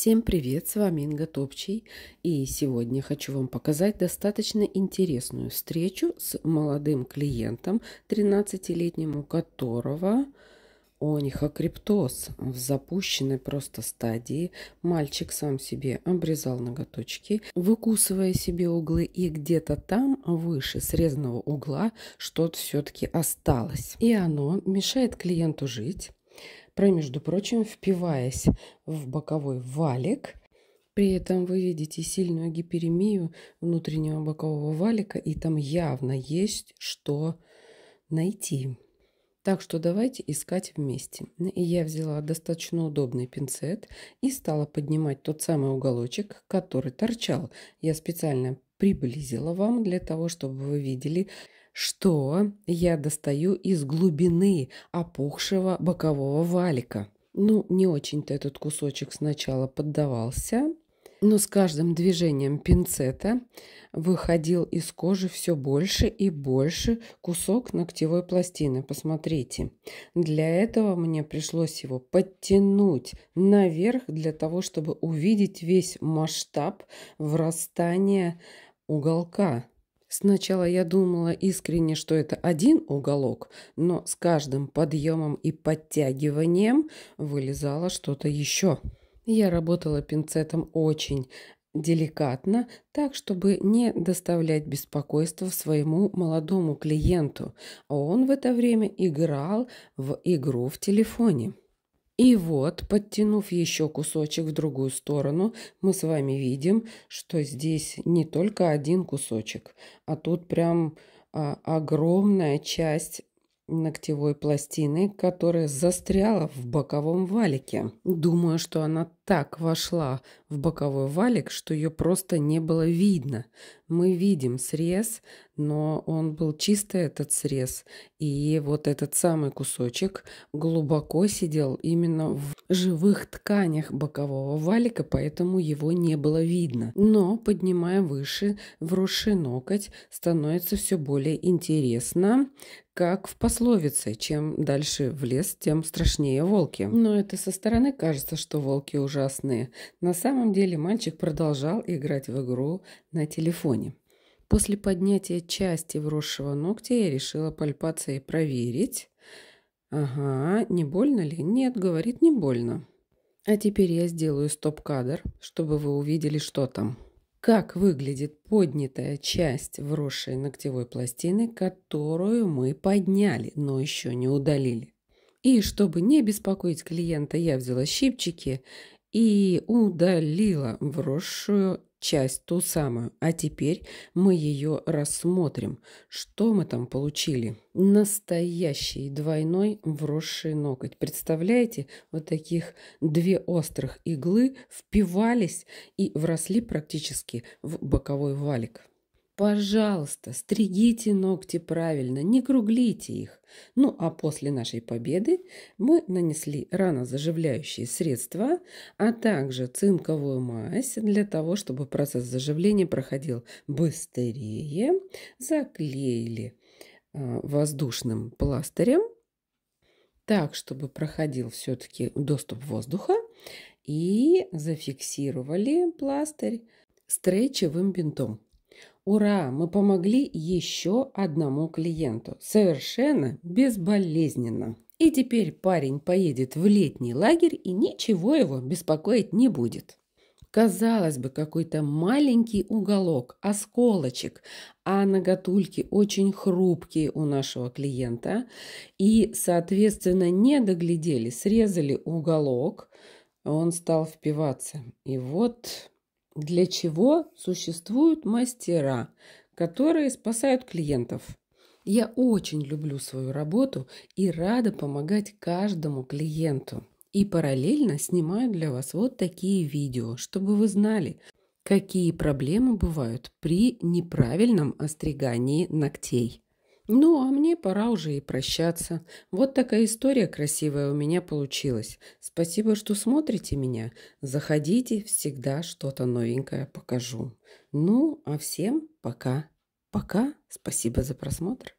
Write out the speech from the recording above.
Всем привет, с вами Инга Топчий, и сегодня хочу вам показать достаточно интересную встречу с молодым клиентом, 13-летним, у которого онихокриптоз в запущенной просто стадии. Мальчик сам себе обрезал ноготочки, выкусывая себе углы, и где-то там выше срезанного угла что-то все-таки осталось. И оно мешает клиенту жить, про, между прочим, впиваясь в боковой валик. При этом вы видите сильную гиперемию внутреннего бокового валика, и там явно есть что найти. Так что давайте искать вместе. я взяла достаточно удобный пинцет и стала поднимать тот самый уголочек, который торчал. Я специально приблизила вам для того, чтобы вы видели, что я достаю из глубины опухшего бокового валика. Ну, не очень-то этот кусочек сначала поддавался, но с каждым движением пинцета выходил из кожи все больше и больше кусок ногтевой пластины. Посмотрите, для этого мне пришлось его подтянуть наверх для того, чтобы увидеть весь масштаб врастания уголка Сначала я думала искренне, что это один уголок, но с каждым подъемом и подтягиванием вылезало что-то еще. Я работала пинцетом очень деликатно, так, чтобы не доставлять беспокойства своему молодому клиенту, а он в это время играл в игру в телефоне. И вот, подтянув еще кусочек в другую сторону, мы с вами видим, что здесь не только один кусочек, а тут прям а, огромная часть ногтевой пластины, которая застряла в боковом валике. Думаю, что она так вошла в боковой валик, что ее просто не было видно. Мы видим срез, но он был чистый этот срез. И вот этот самый кусочек глубоко сидел именно в живых тканях бокового валика, поэтому его не было видно. Но, поднимая выше, в руши ноготь становится все более интересно, как в пословице «Чем дальше в лес, тем страшнее волки». Но это со стороны кажется, что волки ужасные. На самом самом деле мальчик продолжал играть в игру на телефоне. После поднятия части вросшего ногтя я решила пальпацией проверить. Ага, не больно ли? Нет, говорит, не больно. А теперь я сделаю стоп-кадр, чтобы вы увидели, что там. Как выглядит поднятая часть вросшей ногтевой пластины, которую мы подняли, но еще не удалили. И чтобы не беспокоить клиента, я взяла щипчики и удалила вросшую часть ту самую. А теперь мы ее рассмотрим. Что мы там получили? Настоящий двойной вросший ноготь. Представляете, вот таких две острых иглы впивались и вросли практически в боковой валик. Пожалуйста, стригите ногти правильно, не круглите их. Ну а после нашей победы мы нанесли ранозаживляющие средства, а также цинковую мазь для того, чтобы процесс заживления проходил быстрее. Заклеили а, воздушным пластырем, так, чтобы проходил все-таки доступ воздуха. И зафиксировали пластырь стрейчевым бинтом. Ура, мы помогли еще одному клиенту. Совершенно безболезненно. И теперь парень поедет в летний лагерь и ничего его беспокоить не будет. Казалось бы, какой-то маленький уголок, осколочек, а ноготульки очень хрупкие у нашего клиента. И, соответственно, не доглядели, срезали уголок, он стал впиваться. И вот для чего существуют мастера, которые спасают клиентов. Я очень люблю свою работу и рада помогать каждому клиенту. И параллельно снимаю для вас вот такие видео, чтобы вы знали, какие проблемы бывают при неправильном остригании ногтей. Ну, а мне пора уже и прощаться. Вот такая история красивая у меня получилась. Спасибо, что смотрите меня. Заходите, всегда что-то новенькое покажу. Ну, а всем пока. Пока. Спасибо за просмотр.